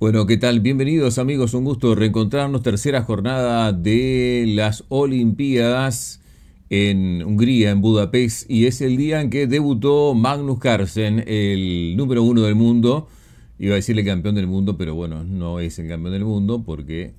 Bueno, ¿qué tal? Bienvenidos amigos, un gusto reencontrarnos. Tercera jornada de las Olimpiadas en Hungría, en Budapest, y es el día en que debutó Magnus Carlsen, el número uno del mundo. Iba a decirle campeón del mundo, pero bueno, no es el campeón del mundo porque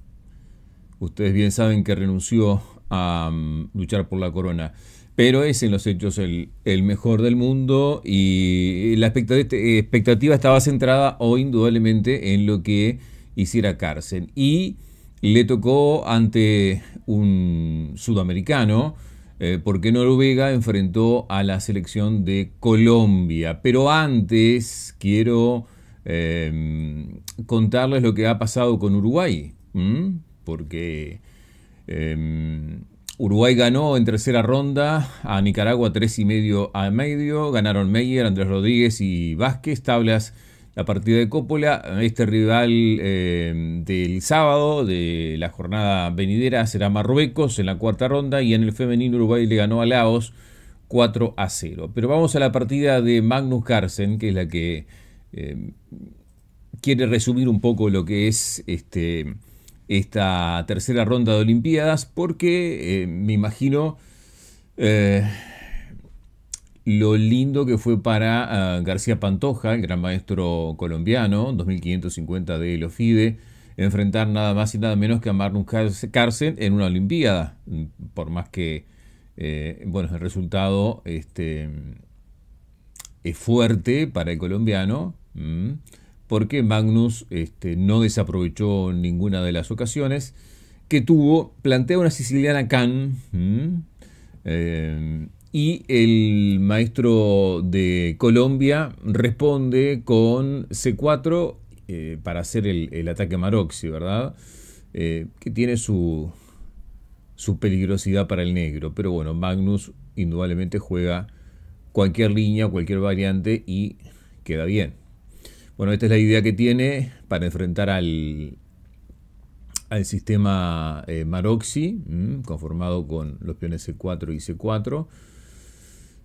ustedes bien saben que renunció a mm, luchar por la corona pero es en los hechos el, mejor del mundo y la este, expectativa, estaba centrada hoy indudablemente en lo que hiciera Carson. Y le tocó ante un sudamericano, eh, porque Noruega enfrentó a la selección de Colombia. Pero antes quiero em, contarles lo que ha pasado con Uruguay, porque... Em, Uruguay ganó en tercera ronda a Nicaragua 3 y medio a medio. Ganaron Meyer, Andrés Rodríguez y Vázquez. Tablas la partida de Coppola. Este rival eh, del sábado de la jornada venidera será Marruecos en la cuarta ronda. Y en el femenino Uruguay le ganó a Laos 4 a 0. Pero vamos a la partida de Magnus Carlsen, que es la que eh, quiere resumir un poco lo que es este esta tercera ronda de Olimpiadas porque eh, me imagino eh, lo lindo que fue para eh, García Pantoja, el gran maestro colombiano, 2550 de los enfrentar nada más y nada menos que a marlon Carlsen en una Olimpiada, por más que, bueno, el resultado este, es fuerte para el colombiano porque Magnus este, no desaprovechó ninguna de las ocasiones que tuvo. Plantea una siciliana Can eh, y el maestro de Colombia responde con C4 eh, para hacer el, ataque Maroxi, ¿verdad? Eh, que tiene su, su peligrosidad para el negro. Pero bueno, Magnus indudablemente juega cualquier línea, cualquier variante y queda bien. Bueno, esta es la idea que tiene para enfrentar al, al sistema eh, Maroxi, conformado con los peones C4 y C4.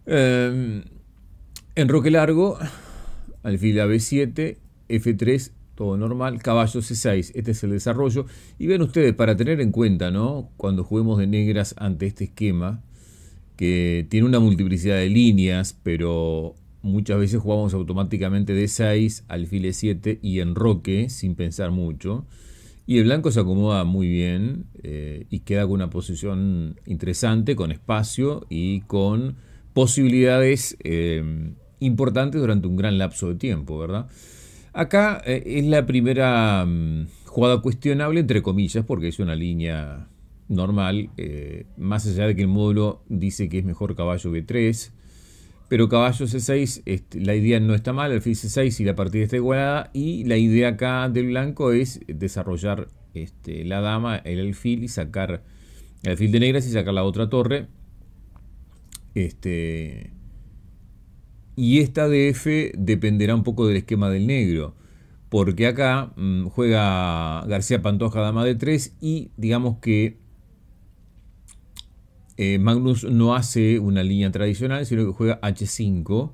Em, en roque largo, alfil B7, F3, todo normal, caballo C6, este es el desarrollo. Y ven ustedes, para tener en cuenta, ¿no? cuando juguemos de negras ante este esquema, que tiene una multiplicidad de líneas, pero muchas veces jugamos automáticamente de 6, alfil 7 y enroque sin pensar mucho. Y el blanco se acomoda muy bien eh, y queda con una posición interesante, con espacio y con posibilidades em, importantes durante un gran lapso de tiempo, ¿verdad? Acá eh, es la primera mm, jugada cuestionable, entre comillas, porque es una línea normal, eh, más allá de que el módulo dice que es mejor caballo B3, pero caballo C6, este, la idea no está mal, alfil C6 y la partida está igualada. Y la idea acá del blanco es desarrollar este, la dama, el alfil y sacar el alfil de negras y sacar la otra torre. Este, y esta DF dependerá un poco del esquema del negro. Porque acá mm, juega García Pantoja, dama de 3 y digamos que eh, Magnus no hace una línea tradicional, sino que juega H5,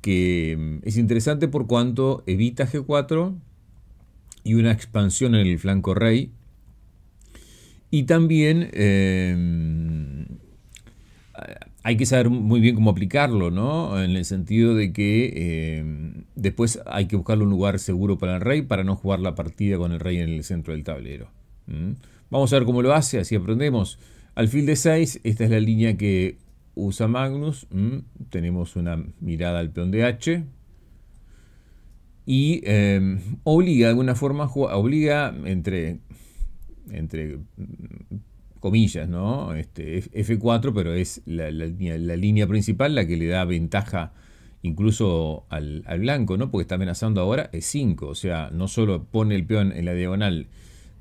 que mm, es interesante por cuanto evita G4 y una expansión en el flanco rey. Y también eh, mm, hay que saber muy bien cómo aplicarlo, En el sentido de que eh, después hay que buscarle un lugar seguro para el rey para no jugar la partida con el rey en el centro del tablero. Vamos a ver cómo lo hace, así aprendemos. Alfil de 6, esta es la línea que usa Magnus. tenemos una mirada al peón de H. Y em, obliga de alguna forma, obliga entre, entre mm, comillas, ¿no? Este, F4, pero es la, línea principal la que le da ventaja incluso al, al blanco, ¿no? Porque está amenazando ahora E5, o sea, no solo pone el peón en la diagonal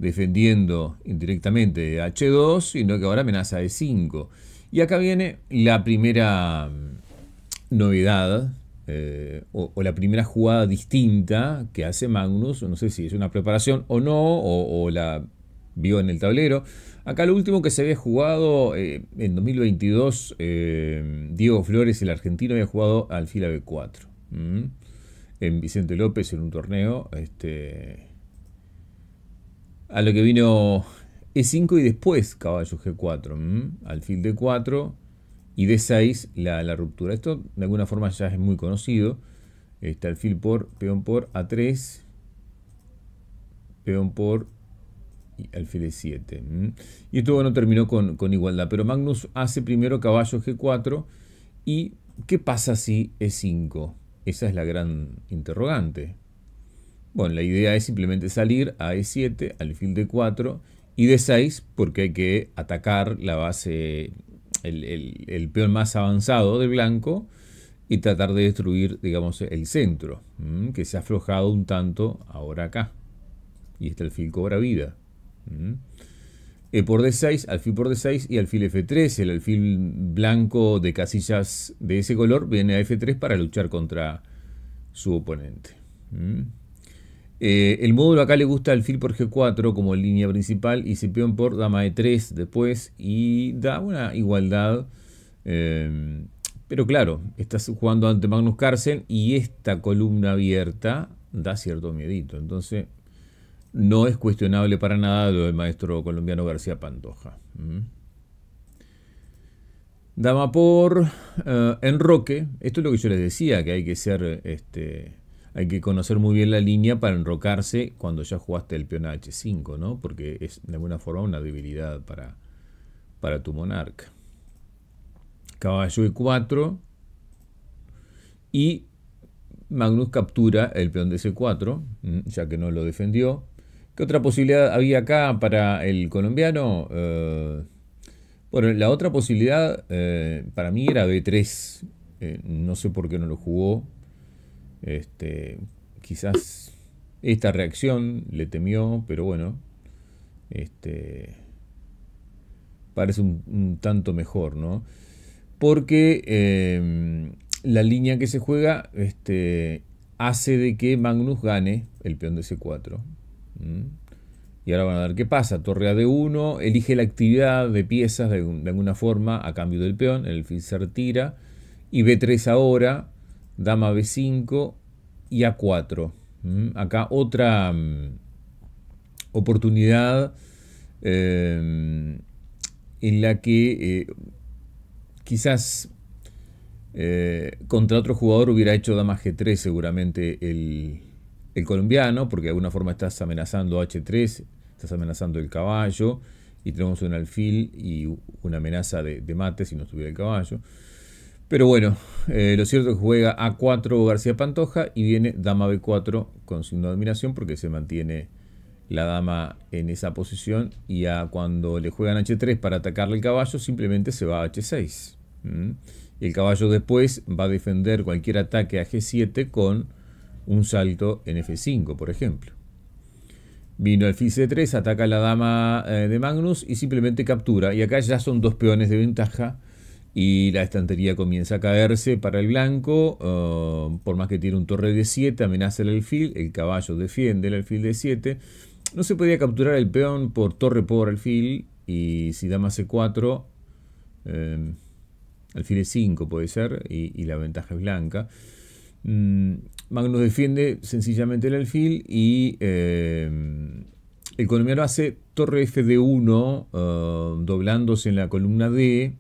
defendiendo indirectamente H2, sino que ahora amenaza e 5. Y acá viene la primera mm, novedad eh, o, la primera jugada distinta que hace Magnus, no sé si es una preparación o no, o, la vio en el tablero. Acá lo último que se había jugado eh, en 2022, eh, Diego Flores, el argentino, había jugado al fila B4. En Vicente López, en un torneo, este, a lo que vino E5 y después caballo G4, alfil D4 y D6 la, ruptura. Esto de alguna forma ya es muy conocido. Este alfil por, peón por A3, peón por y alfil de 7 Y esto bueno terminó con igualdad, pero Magnus hace primero caballo G4 y ¿qué pasa si E5? Esa es la gran interrogante. Bueno, la idea es simplemente salir a E7, alfil D4 y D6, porque hay que atacar la base, el, peón más avanzado de blanco y tratar de destruir, digamos, el centro, que se ha aflojado un tanto ahora acá. Y este alfil cobra vida. E por D6, alfil por D6 y alfil F3. El alfil blanco de casillas de ese color viene a F3 para luchar contra su oponente. Eh, el módulo acá le gusta el alfil por G4 como línea principal y Cipión por dama E3 después y da una igualdad. Em, pero claro, estás jugando ante Magnus Carlsen y esta columna abierta da cierto miedito. Entonces, no es cuestionable para nada lo del maestro colombiano García Pantoja. Dama por eh, enroque. Esto es lo que yo les decía, que hay que ser este, hay que conocer muy bien la línea para enrocarse cuando ya jugaste el peón H5, ¿no? Porque es de alguna forma una debilidad para, para tu monarca. Caballo E4 y Magnus captura el peón de C4, mm, ya que no lo defendió. ¿Qué otra posibilidad había acá para el colombiano? Eh, bueno, la otra posibilidad eh, para mí era B3. Eh, no sé por qué no lo jugó. Este, quizás esta reacción le temió, pero bueno, este, parece un, tanto mejor, ¿no? Porque em, la línea que se juega este, hace de que Magnus gane el peón de C4. Y ahora van a ver qué pasa. Torre a 1 elige la actividad de piezas de, alguna forma a cambio del peón. El fin se retira. Y B3 ahora dama b5 y a4. Mm, acá otra mm, oportunidad em, en la que eh, quizás eh, contra otro jugador hubiera hecho dama g3 seguramente el, colombiano, porque de alguna forma estás amenazando h3, estás amenazando el caballo, y tenemos un alfil y una amenaza de mate si no estuviera el caballo. Pero bueno, eh, lo cierto es que juega A4 García Pantoja y viene Dama B4 con signo de admiración porque se mantiene la dama en esa posición y a cuando le juegan H3 para atacarle el caballo simplemente se va a H6. Y el caballo después va a defender cualquier ataque a G7 con un salto en F5, por ejemplo. Vino el C3, ataca a la dama eh, de Magnus y simplemente captura. Y acá ya son dos peones de ventaja y la estantería comienza a caerse para el blanco, um, por más que tiene un torre de 7, amenaza el alfil, el caballo defiende el alfil de 7, no se podía capturar el peón por torre por alfil, y si dama c4, em, alfil es 5 puede ser, y, la ventaja es blanca. Mm, Magnus defiende sencillamente el alfil y... Em, el colombiano hace torre f de 1 um, doblándose en la columna D,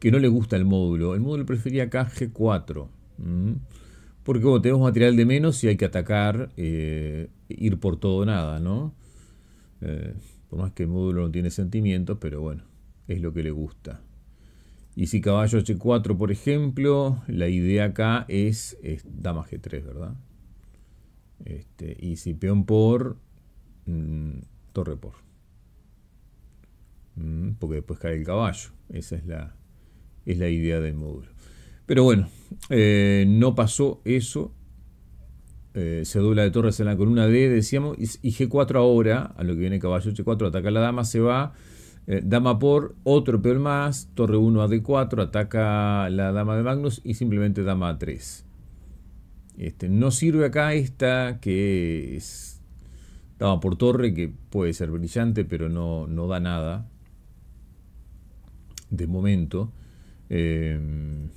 que no le gusta el módulo. El módulo prefería acá G4. Porque tenemos material de menos y hay que atacar, eh, ir por todo nada, ¿no? Eh, por más que el módulo no tiene sentimientos, pero bueno, es lo que le gusta. Y si caballo H4, por ejemplo, la idea acá es, dama G3, ¿verdad? Este, y si peón por, mm, torre por. porque después cae el caballo. Esa es la, es la idea del módulo. Pero bueno, eh, no pasó eso. Eh, se dobla de torres en la columna D, decíamos, y G4 ahora, a lo que viene caballo g 4 ataca la dama, se va, eh, dama por, otro peón más, torre 1 a D4, ataca la dama de Magnus y simplemente dama a 3. Este, no sirve acá esta que es dama por torre, que puede ser brillante, pero no, no da nada de momento. Em,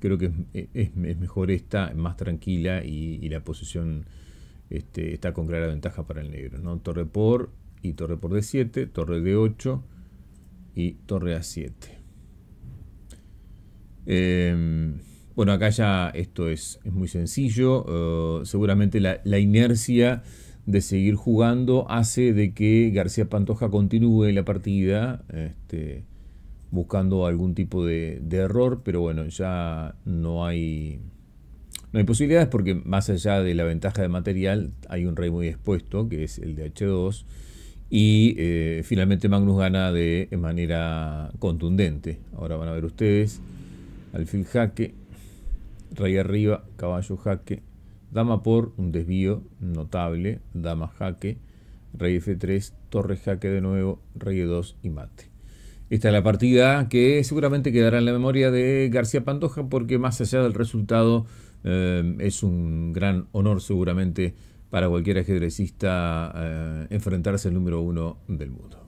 creo que es, mejor esta, más tranquila y, la posición este, está con clara ventaja para el negro. ¿no? Torre por y torre por D7, torre de 8 y torre A7. Em, bueno, acá ya esto es, muy sencillo. Eh, seguramente la, inercia de seguir jugando hace de que García Pantoja continúe la partida. Este, buscando algún tipo de, error, pero bueno, ya no hay, no hay posibilidades porque más allá de la ventaja de material, hay un rey muy expuesto, que es el de H2, y eh, finalmente Magnus gana de manera contundente. Ahora van a ver ustedes, alfil jaque, rey arriba, caballo jaque, dama por un desvío notable, dama jaque, rey F3, torre jaque de nuevo, rey E2 y mate. Esta es la partida que seguramente quedará en la memoria de García Pantoja porque más allá del resultado eh, es un gran honor seguramente para cualquier ajedrecista eh, enfrentarse al número uno del mundo.